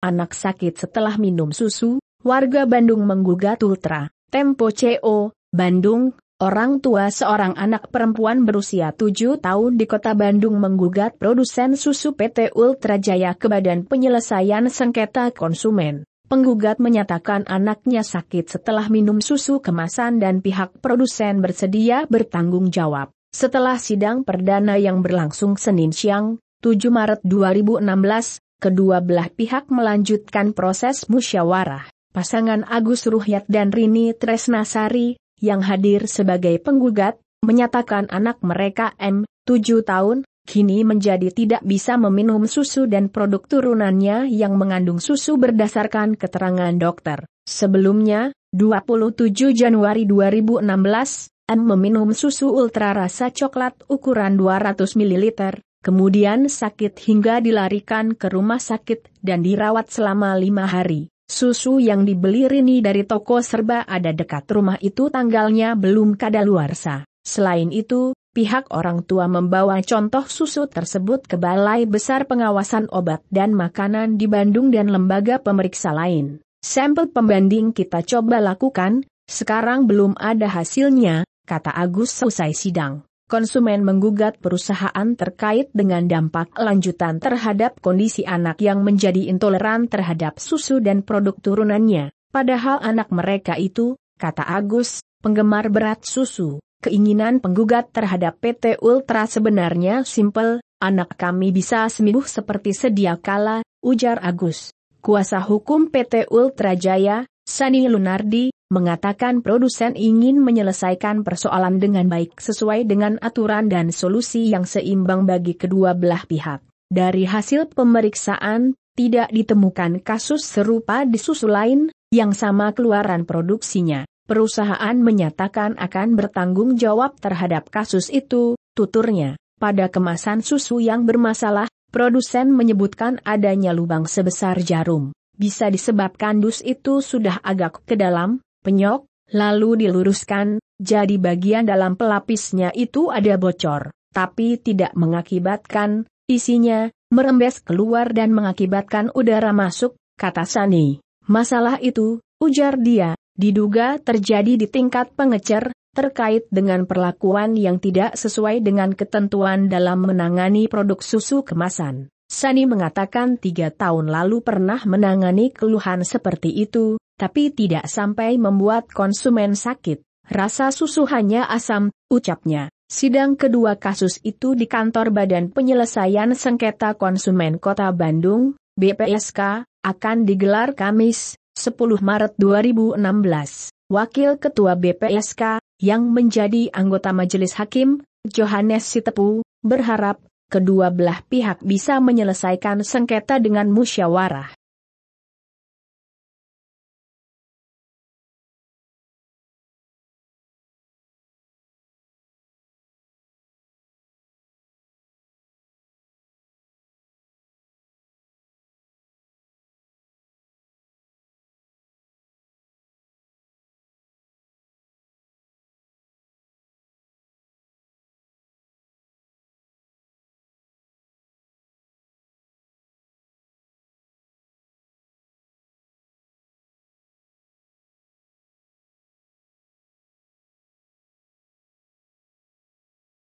Anak sakit setelah minum susu, warga Bandung menggugat Ultra, Tempo CO, Bandung, orang tua seorang anak perempuan berusia 7 tahun di kota Bandung menggugat produsen susu PT Ultra Jaya ke Badan Penyelesaian Sengketa Konsumen. Penggugat menyatakan anaknya sakit setelah minum susu kemasan dan pihak produsen bersedia bertanggung jawab. Setelah sidang perdana yang berlangsung Senin siang, 7 Maret 2016, kedua belah pihak melanjutkan proses musyawarah. Pasangan Agus Ruhyat dan Rini Tresnasari, yang hadir sebagai penggugat, menyatakan anak mereka M, 7 tahun, kini menjadi tidak bisa meminum susu dan produk turunannya yang mengandung susu berdasarkan keterangan dokter. Sebelumnya, 27 Januari 2016, M meminum susu ultra rasa coklat ukuran 200 ml, Kemudian sakit hingga dilarikan ke rumah sakit dan dirawat selama lima hari. Susu yang dibeli Rini dari toko serba ada dekat rumah itu tanggalnya belum kadaluarsa. Selain itu, pihak orang tua membawa contoh susu tersebut ke Balai Besar Pengawasan Obat dan Makanan di Bandung dan lembaga pemeriksa lain. Sampel pembanding kita coba lakukan, sekarang belum ada hasilnya, kata Agus selesai sidang konsumen menggugat perusahaan terkait dengan dampak lanjutan terhadap kondisi anak yang menjadi intoleran terhadap susu dan produk turunannya, padahal anak mereka itu, kata Agus, penggemar berat susu. Keinginan penggugat terhadap PT Ultra sebenarnya simpel, anak kami bisa sembuh seperti sedia kala, ujar Agus. Kuasa hukum PT Ultra Jaya, Sani Lunardi, mengatakan produsen ingin menyelesaikan persoalan dengan baik sesuai dengan aturan dan solusi yang seimbang bagi kedua belah pihak. Dari hasil pemeriksaan, tidak ditemukan kasus serupa di susu lain, yang sama keluaran produksinya. Perusahaan menyatakan akan bertanggung jawab terhadap kasus itu, tuturnya. Pada kemasan susu yang bermasalah, produsen menyebutkan adanya lubang sebesar jarum. Bisa disebabkan dus itu sudah agak ke dalam, penyok, lalu diluruskan, jadi bagian dalam pelapisnya itu ada bocor, tapi tidak mengakibatkan, isinya, merembes keluar dan mengakibatkan udara masuk, kata Sani. Masalah itu, ujar dia, diduga terjadi di tingkat pengecer, terkait dengan perlakuan yang tidak sesuai dengan ketentuan dalam menangani produk susu kemasan. Sani mengatakan tiga tahun lalu pernah menangani keluhan seperti itu, tapi tidak sampai membuat konsumen sakit. Rasa susu hanya asam, ucapnya. Sidang kedua kasus itu di kantor Badan Penyelesaian Sengketa Konsumen Kota Bandung, BPSK, akan digelar Kamis, 10 Maret 2016. Wakil Ketua BPSK, yang menjadi anggota Majelis Hakim, Johannes Sitepu, berharap kedua belah pihak bisa menyelesaikan sengketa dengan musyawarah.